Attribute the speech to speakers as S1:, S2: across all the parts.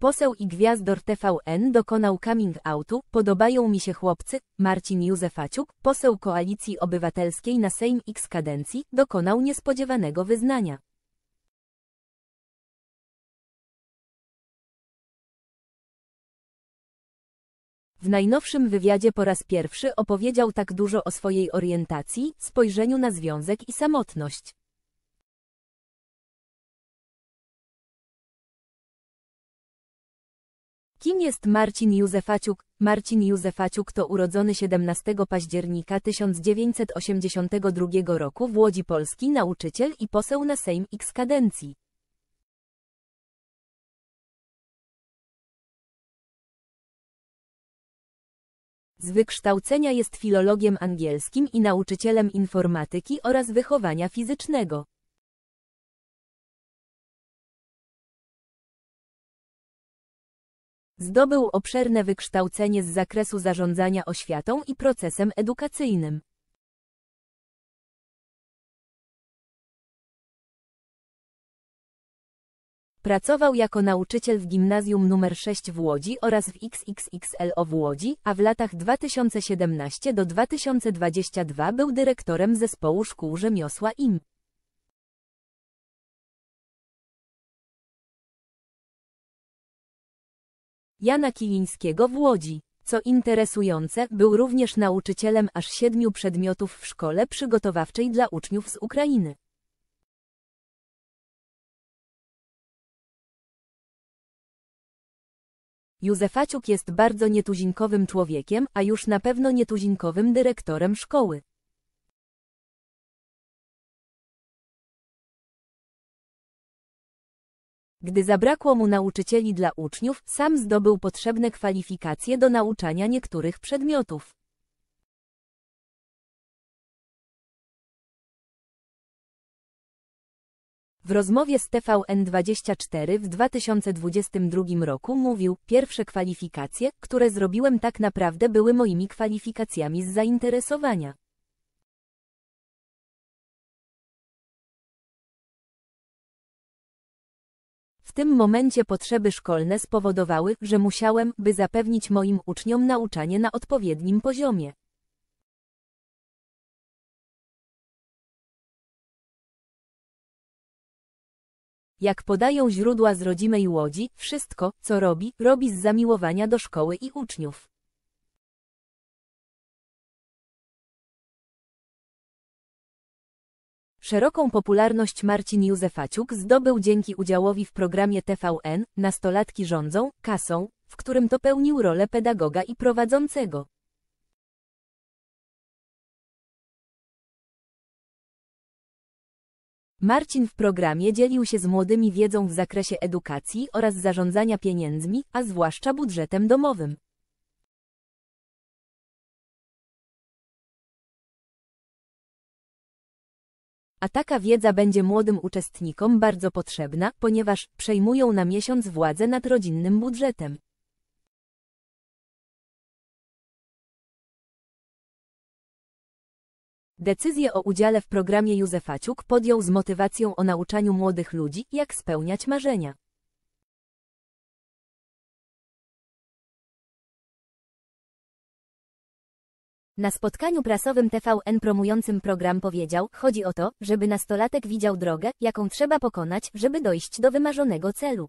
S1: Poseł i gwiazdor TVN dokonał coming outu, podobają mi się chłopcy, Marcin
S2: Józefaciuk, poseł Koalicji Obywatelskiej na Sejm X kadencji, dokonał niespodziewanego wyznania. W najnowszym wywiadzie po raz pierwszy opowiedział tak dużo o swojej orientacji, spojrzeniu na związek i samotność. Kim jest Marcin Józefaciuk? Marcin Józefaciuk to urodzony
S1: 17 października 1982 roku w Łodzi Polski nauczyciel
S2: i poseł na Sejm X kadencji. Z wykształcenia jest filologiem angielskim i nauczycielem informatyki oraz wychowania fizycznego. Zdobył obszerne wykształcenie z zakresu zarządzania oświatą i procesem edukacyjnym. Pracował jako nauczyciel w
S1: gimnazjum nr 6 w Łodzi oraz w XXXLO w Łodzi, a w latach 2017
S2: do 2022 był dyrektorem zespołu szkół rzemiosła IM. Jana Kilińskiego w Łodzi. Co interesujące, był również nauczycielem aż siedmiu przedmiotów w szkole przygotowawczej dla uczniów z Ukrainy. Józefaciuk jest bardzo nietuzinkowym człowiekiem, a już na pewno nietuzinkowym dyrektorem szkoły. Gdy zabrakło mu nauczycieli dla uczniów, sam zdobył potrzebne kwalifikacje do nauczania niektórych przedmiotów. W rozmowie z TVN24 w 2022
S1: roku mówił, pierwsze kwalifikacje, które zrobiłem tak naprawdę były moimi kwalifikacjami
S2: z zainteresowania. W tym momencie potrzeby szkolne spowodowały, że musiałem, by zapewnić moim uczniom nauczanie na odpowiednim poziomie. Jak podają źródła z rodzimej Łodzi, wszystko, co robi, robi z zamiłowania do szkoły i uczniów. Szeroką popularność Marcin Józefaciuk zdobył dzięki udziałowi w programie TVN Nastolatki rządzą, kasą, w którym to pełnił rolę pedagoga i prowadzącego. Marcin w programie dzielił się z młodymi wiedzą w zakresie edukacji oraz zarządzania pieniędzmi, a zwłaszcza budżetem domowym. A taka wiedza będzie młodym uczestnikom bardzo potrzebna, ponieważ przejmują na miesiąc władzę nad rodzinnym budżetem. Decyzję o udziale w programie Józefa Ciuk podjął z motywacją o nauczaniu młodych ludzi, jak spełniać marzenia. Na spotkaniu prasowym TVN promującym program powiedział, chodzi o to, żeby nastolatek widział drogę, jaką trzeba pokonać, żeby dojść do wymarzonego celu.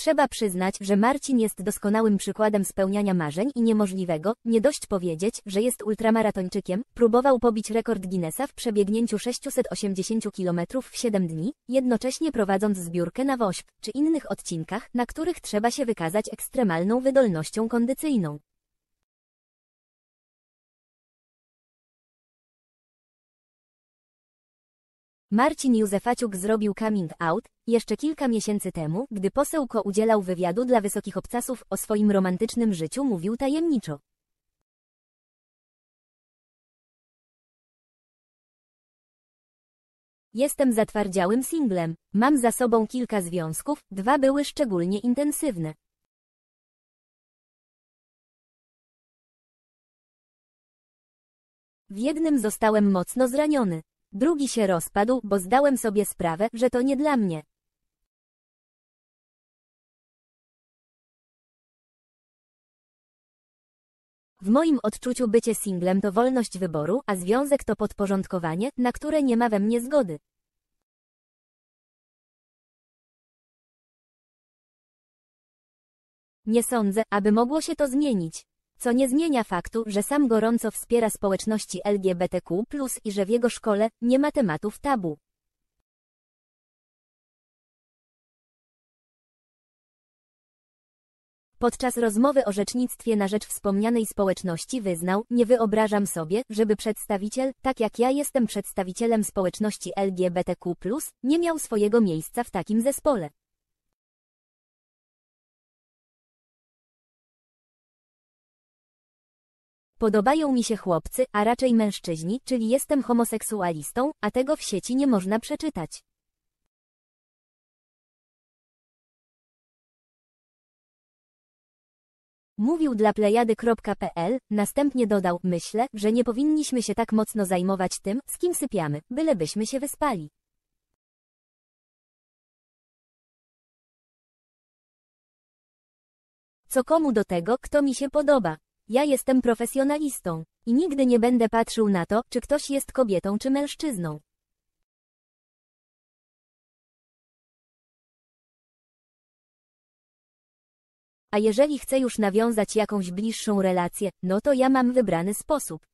S2: Trzeba przyznać, że Marcin jest doskonałym przykładem spełniania marzeń i niemożliwego,
S3: nie dość powiedzieć, że jest ultramaratończykiem, próbował pobić rekord Guinnessa w przebiegnięciu 680 km w 7 dni, jednocześnie prowadząc zbiórkę na WOŚP czy innych
S2: odcinkach, na których trzeba się wykazać ekstremalną wydolnością kondycyjną. Marcin Józefaciuk zrobił coming out jeszcze kilka miesięcy temu, gdy posełko udzielał wywiadu dla wysokich obcasów o swoim romantycznym życiu mówił tajemniczo. Jestem zatwardziałym singlem, mam za sobą kilka związków, dwa były szczególnie intensywne. W jednym zostałem mocno zraniony. Drugi się rozpadł, bo zdałem sobie sprawę, że to nie dla mnie. W moim odczuciu bycie singlem to wolność wyboru, a związek to podporządkowanie, na które nie ma we mnie zgody. Nie sądzę, aby mogło się to zmienić. Co nie zmienia faktu, że sam gorąco wspiera społeczności LGBTQ+, i że w jego szkole nie ma tematów tabu. Podczas rozmowy o rzecznictwie na rzecz wspomnianej społeczności
S3: wyznał, nie wyobrażam sobie, żeby przedstawiciel, tak jak ja jestem przedstawicielem
S2: społeczności LGBTQ+, nie miał swojego miejsca w takim zespole. Podobają mi się chłopcy, a raczej mężczyźni, czyli jestem homoseksualistą, a tego w sieci nie można przeczytać. Mówił dla plejady.pl, następnie dodał, myślę, że nie powinniśmy się tak mocno zajmować tym, z kim sypiamy, bylebyśmy się wyspali. Co komu do tego, kto mi się podoba? Ja jestem profesjonalistą i nigdy nie będę patrzył na to, czy ktoś jest kobietą czy mężczyzną. A jeżeli chcę już nawiązać jakąś bliższą relację, no to ja mam wybrany sposób.